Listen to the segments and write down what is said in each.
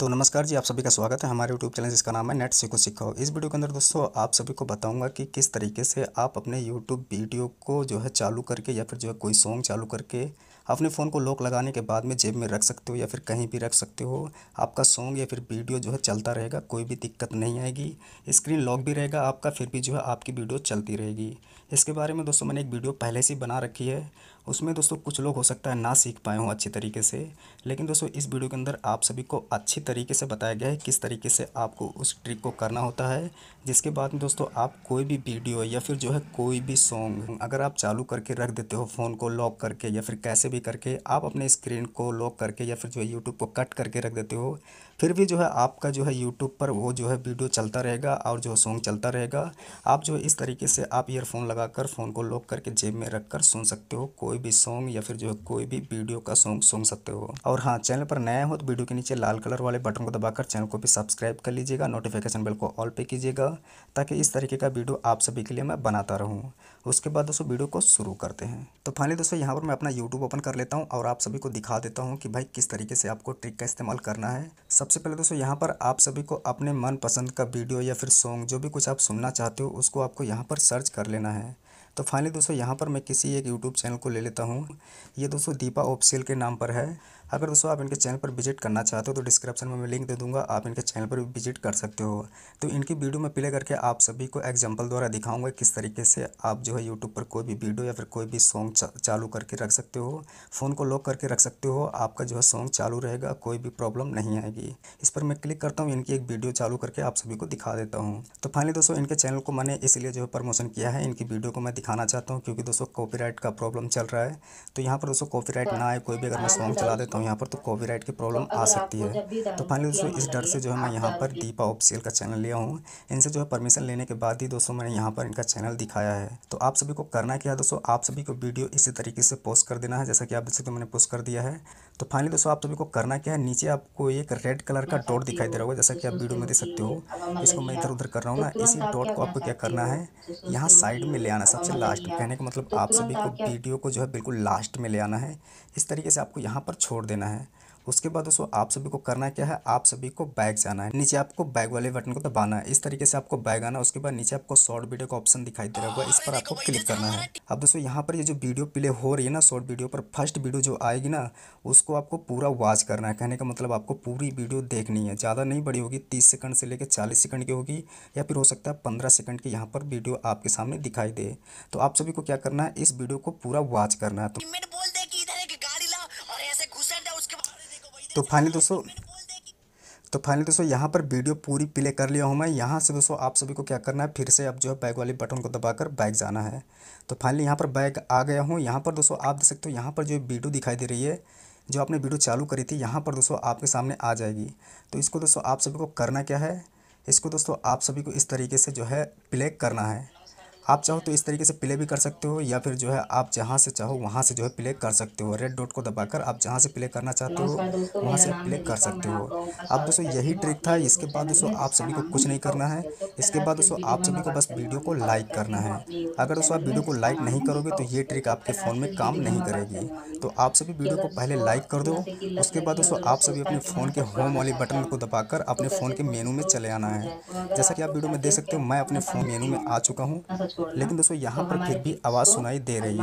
तो नमस्कार जी आप सभी का स्वागत है हमारे यूट्यूब चैनल जिसका नाम है नेट सीखो सीखो इस वीडियो के अंदर दोस्तों आप सभी को बताऊंगा कि किस तरीके से आप अपने यूट्यूब वीडियो को जो है चालू करके या फिर जो है कोई सॉन्ग चालू करके अपने फ़ोन को लॉक लगाने के बाद में जेब में रख सकते हो या फिर कहीं भी रख सकते हो आपका सॉन्ग या फिर वीडियो जो है चलता रहेगा कोई भी दिक्कत नहीं आएगी स्क्रीन लॉक भी रहेगा आपका फिर भी जो है आपकी वीडियो चलती रहेगी इसके बारे में दोस्तों मैंने एक वीडियो पहले से बना रखी है उसमें दोस्तों कुछ लोग हो सकता है ना सीख पाए हों अच्छी तरीके से लेकिन दोस्तों इस वीडियो के अंदर आप सभी को अच्छी तरीके से बताया गया है किस तरीके से आपको उस ट्रिक को करना होता है जिसके बाद में दोस्तों आप कोई भी वीडियो या फिर जो है कोई भी सॉन्ग अगर आप चालू करके रख देते हो फ़ोन को लॉक करके या फिर कैसे भी भी करके आप अपने स्क्रीन को लॉक करके या फिर जो है यूट्यूब को कट करके रख देते हो फिर भी जो है आपका जो है यूट्यूब पर वो जो है वीडियो चलता रहेगा और जो सॉन्ग चलता रहेगा आप जो इस तरीके से आप ईयरफोन लगाकर फ़ोन को लॉक करके जेब में रखकर सुन सकते हो कोई भी सॉन्ग या फिर जो है कोई भी वीडियो का सॉन्ग सुन सकते हो और हाँ चैनल पर नया हो तो वीडियो के नीचे लाल कलर वाले बटन को दबाकर चैनल को भी सब्सक्राइब कर लीजिएगा नोटिफिकेशन बिल को ऑल पे कीजिएगा ताकि इस तरीके का वीडियो आप सभी के लिए मैं बनाता रहूँ उसके बाद दोस्तों वीडियो को शुरू करते हैं तो फाइनली दोस्तों यहाँ पर मैं अपना यूट्यूब ओपन कर लेता हूँ और आप सभी को दिखा देता हूँ कि भाई किस तरीके से आपको ट्रिक का इस्तेमाल करना है सबसे पहले दोस्तों यहाँ पर आप सभी को अपने मनपसंद का वीडियो या फिर सॉन्ग जो भी कुछ आप सुनना चाहते हो उसको आपको यहाँ पर सर्च कर लेना है तो फाइनली दोस्तों यहाँ पर मैं किसी एक यूट्यूब चैनल को ले लेता हूँ ये दोस्तों दीपा ऑफसेल के नाम पर है अगर दोस्तों आप इनके चैनल पर विजिट करना चाहते हो तो डिस्क्रिप्शन में मैं लिंक दे दूंगा आप इनके चैनल पर भी विजिट कर सकते हो तो इनकी वीडियो में प्ले करके आप सभी को एग्जाम्पल द्वारा दिखाऊंगा किस तरीके से आप जो है यूट्यूब पर कोई भी वीडियो या फिर कोई भी सॉन्ग चा, चालू करके रख सकते हो फ़ोन को लॉक करके रख सकते हो आपका जो है सॉन्ग चालू रहेगा कोई भी प्रॉब्लम नहीं आएगी इस पर मैं क्लिक करता हूँ इनकी एक वीडियो चालू करके आप सभी को दिखा देता हूँ तो फाइनली दोस्तों इनके चैनल को मैंने इसलिए जो है प्रमोशन किया है इनकी वीडियो को मैं दिखाना चाहता हूँ क्योंकि दोस्तों कॉपीराइट का प्रॉब्लम चल रहा है तो यहाँ पर दोस्तों कॉपीराइट ना आए कोई भी अगर मैं सॉन्ग चला देता करता हूँ यहाँ पर तो कॉपी की प्रॉब्लम तो आ सकती है तो फाइनली दोस्तों इस डर से जो है मैं यहाँ पर दीपा ऑफिसियल का चैनल लिया हूँ इनसे जो है परमिशन लेने के बाद ही दोस्तों मैंने यहाँ पर इनका चैनल दिखाया है तो आप सभी को करना क्या है दोस्तों आप सभी को वीडियो इसी तरीके से पोस्ट कर देना है जैसा कि आप देख सकते मैंने पोस्ट कर दिया है तो फाइनली दोस्तों आप सभी को करना क्या है नीचे आपको एक रेड कलर का डॉट दिखाई दे रहा होगा जैसा कि आप वीडियो में देख सकते हो इसको मैं इधर उधर कर रहा हूँ तो ना इसी डॉट को आपको क्या करना है तो यहाँ साइड में ले आना सबसे लास्ट कहने का मतलब आप सभी को वीडियो को जो है बिल्कुल लास्ट में ले आना है इस तरीके से आपको यहाँ पर छोड़ देना है उसके बाद दोस्तों आप सभी को करना क्या है आप सभी को बैग जाना है नीचे आपको बैग वाले बटन को दबाना है इस तरीके से आपको बैग आना उसके बाद नीचे आपको शॉर्ट वीडियो का ऑप्शन दिखाई दे रहा होगा इस पर आपको क्लिक करना है अब दोस्तों यहाँ पर ये जो वीडियो प्ले हो रही है ना शॉर्ट वीडियो पर फर्स्ट वीडियो जो आएगी ना उसको आपको पूरा वॉच करना है कहने का मतलब आपको पूरी वीडियो देखनी है ज़्यादा नहीं बड़ी होगी तीस सेकंड से लेकर चालीस सेकंड की होगी या फिर हो सकता है पंद्रह सेकंड की यहाँ पर वीडियो आपके सामने दिखाई दे तो आप सभी को क्या करना है इस वीडियो को पूरा वॉच करना है तो तो फाइनली दोस्तों तो फाइनली दोस्तों यहाँ पर वीडियो पूरी प्ले कर लिया हूँ मैं यहाँ से दोस्तों आप सभी को क्या करना है फिर से अब जो है बैग वाले बटन को दबाकर बैग जाना है तो फाइनली यहाँ पर बैग आ गया हूँ यहाँ पर दोस्तों आप देख सकते हो यहाँ पर जो वीडियो दिखाई दे रही है जो आपने वीडियो चालू करी थी यहाँ पर दोस्तों आपके सामने आ जाएगी तो इसको दोस्तों आप सभी को करना क्या है इसको दोस्तों आप सभी को इस तरीके से जो है प्ले करना है आप चाहो तो इस तरीके से प्ले भी कर सकते हो या फिर जो है आप जहाँ से चाहो वहाँ से जो है प्ले कर सकते हो रेड डॉट को दबाकर आप जहाँ से प्ले करना चाहते हो वहाँ से प्ले कर सकते हो अब दोस्तों यही ट्रिक था इसके बाद दोस्तों आप सभी को कुछ नहीं करना है इसके बाद दोस्तों आप सभी को बस वीडियो को लाइक करना है अगर दोस्तों आप वीडियो को लाइक नहीं करोगे तो ये ट्रिक आपके फ़ोन में काम नहीं करेगी तो आप सभी वीडियो को पहले लाइक कर दो उसके बाद दोस्तों आप सभी अपने फ़ोन के होम वाले बटन को दबाकर अपने फ़ोन के मेनू में चले आना है जैसा कि आप वीडियो में देख सकते हो मैं अपने फ़ोन मेनू में आ चुका हूँ लेकिन दोस्तों यहाँ तो पर फिर भी आवाज़ तो सुनाई दे रही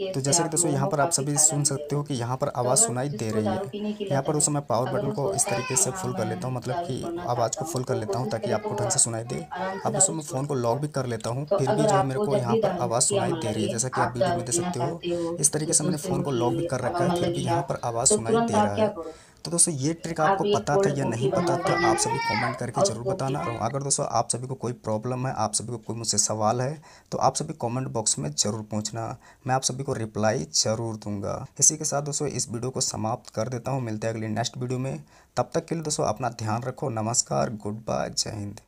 है तो जैसे कि दोस्तों यहाँ पर आप सभी सुन सकते हो कि यहाँ पर तो आवाज़ सुनाई दे रही है यहाँ पर उस समय पावर बटन को इस तरीके से फुल कर लेता हूँ मतलब कि आवाज़ को फुल कर लेता हूँ ताकि आपको ढंग से सुनाई दे अब उस समय फ़ोन को लॉक भी कर लेता हूँ फिर भी जो है मेरे को यहाँ पर आवाज़ सुनाई दे रही है जैसा कि आप वीडियो में दे सकते हो इस तरीके से मैंने फ़ोन को लॉक भी कर रखा है फिर भी यहाँ पर आवाज़ सुनाई दे रहा है तो दोस्तों ये ट्रिक आपको पता था या नहीं पता था तो आप सभी कमेंट करके जरूर बताना और अगर दोस्तों आप सभी को कोई प्रॉब्लम है आप सभी को कोई मुझसे सवाल है तो आप सभी कमेंट बॉक्स में ज़रूर पूछना मैं आप सभी को रिप्लाई ज़रूर दूंगा इसी के साथ दोस्तों इस वीडियो को समाप्त कर देता हूँ मिलते हैं अगली नेक्स्ट वीडियो में तब तक के लिए दोस्तों अपना ध्यान रखो नमस्कार गुड बाय जय हिंद